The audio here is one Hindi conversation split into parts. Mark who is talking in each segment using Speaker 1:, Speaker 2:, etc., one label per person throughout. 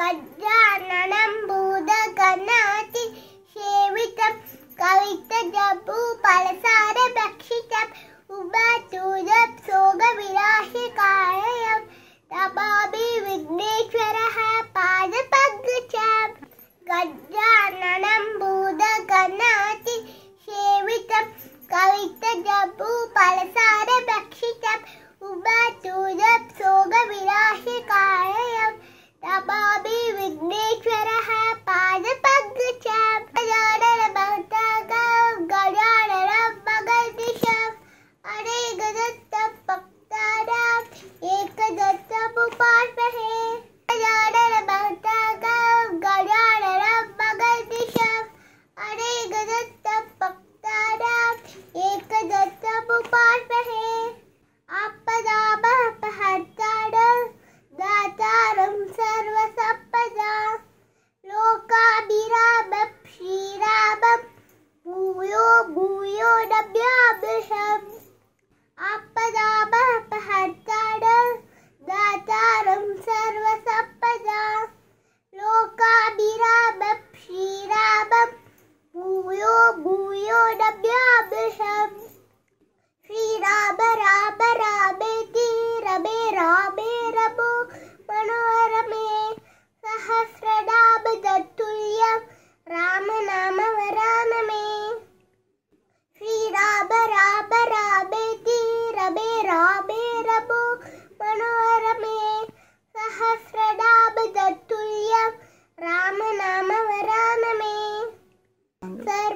Speaker 1: கஜானனம் பூத கணாதி சேவிதம் Lokaabiraabab, Shiraabab, Bhuyo Bhuyo Dabyabham.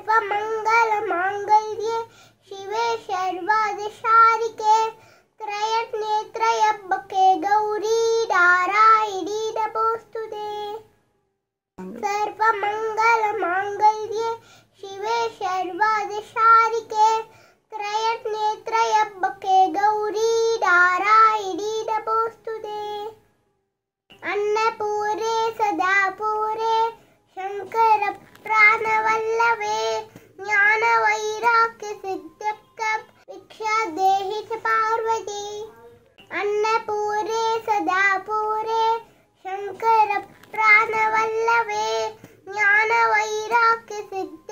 Speaker 1: सर्वमङ्गल माङ्गल्ये शिवे सर्वादिशारिके त्रयत्नेत्रयब्बके गौरी नारायणी नमोऽस्तु ते पार्वती अन्नपूरे सदा पूरे शङ्कर प्राणवल्लवे ज्ञानवैराग्यसिद्ध